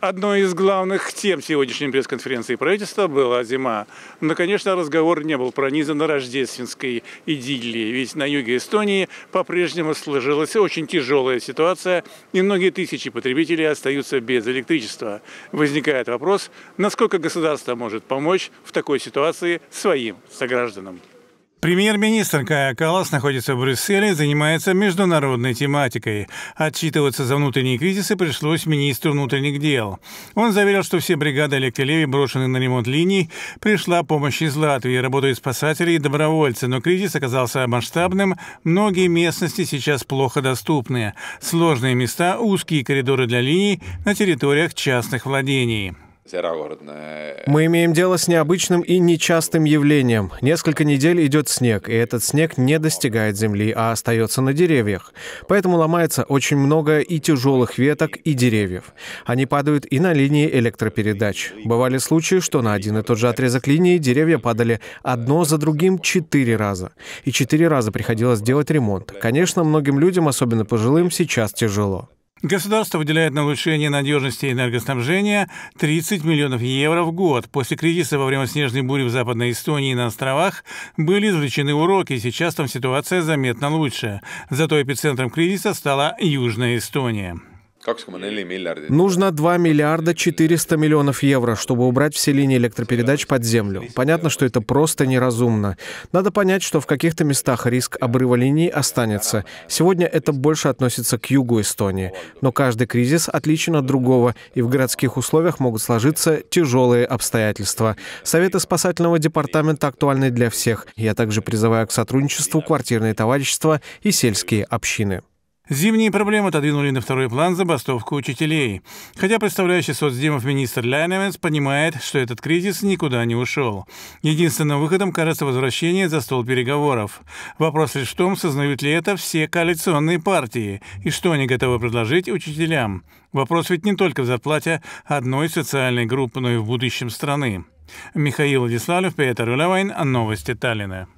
Одной из главных тем сегодняшней пресс-конференции правительства была зима. Но, ну, конечно, разговор не был пронизан рождественской идиллией, ведь на юге Эстонии по-прежнему сложилась очень тяжелая ситуация, и многие тысячи потребителей остаются без электричества. Возникает вопрос, насколько государство может помочь в такой ситуации своим согражданам. Премьер-министр Кая Калас находится в Брюсселе и занимается международной тематикой. Отчитываться за внутренние кризисы пришлось министру внутренних дел. Он заверил, что все бригады Лектелеви брошены на ремонт линий. Пришла помощь из Латвии, работают спасатели и добровольцы, но кризис оказался масштабным. Многие местности сейчас плохо доступны. Сложные места, узкие коридоры для линий на территориях частных владений. Мы имеем дело с необычным и нечастым явлением. Несколько недель идет снег, и этот снег не достигает земли, а остается на деревьях. Поэтому ломается очень много и тяжелых веток, и деревьев. Они падают и на линии электропередач. Бывали случаи, что на один и тот же отрезок линии деревья падали одно за другим четыре раза. И четыре раза приходилось делать ремонт. Конечно, многим людям, особенно пожилым, сейчас тяжело. Государство выделяет на улучшение надежности энергоснабжения 30 миллионов евро в год. После кризиса во время снежной бури в Западной Эстонии и на островах были извлечены уроки, и сейчас там ситуация заметно лучше. Зато эпицентром кризиса стала Южная Эстония. 2,4 миллиарда. Нужно 2 миллиарда 400 миллионов евро, чтобы убрать все линии электропередач под землю. Понятно, что это просто неразумно. Надо понять, что в каких-то местах риск обрыва линий останется. Сегодня это больше относится к югу Эстонии. Но каждый кризис отличен от другого, и в городских условиях могут сложиться тяжелые обстоятельства. Советы спасательного департамента актуальны для всех. Я также призываю к сотрудничеству квартирные товарищества и сельские общины. Зимние проблемы отодвинули на второй план забастовку учителей. Хотя представляющий соцдемов министр Лайневец понимает, что этот кризис никуда не ушел. Единственным выходом кажется возвращение за стол переговоров. Вопрос лишь в том, сознают ли это все коалиционные партии и что они готовы предложить учителям. Вопрос ведь не только в зарплате одной социальной группы, но и в будущем страны. Михаил Владиславов, Петр Улявайн. Новости Таллина.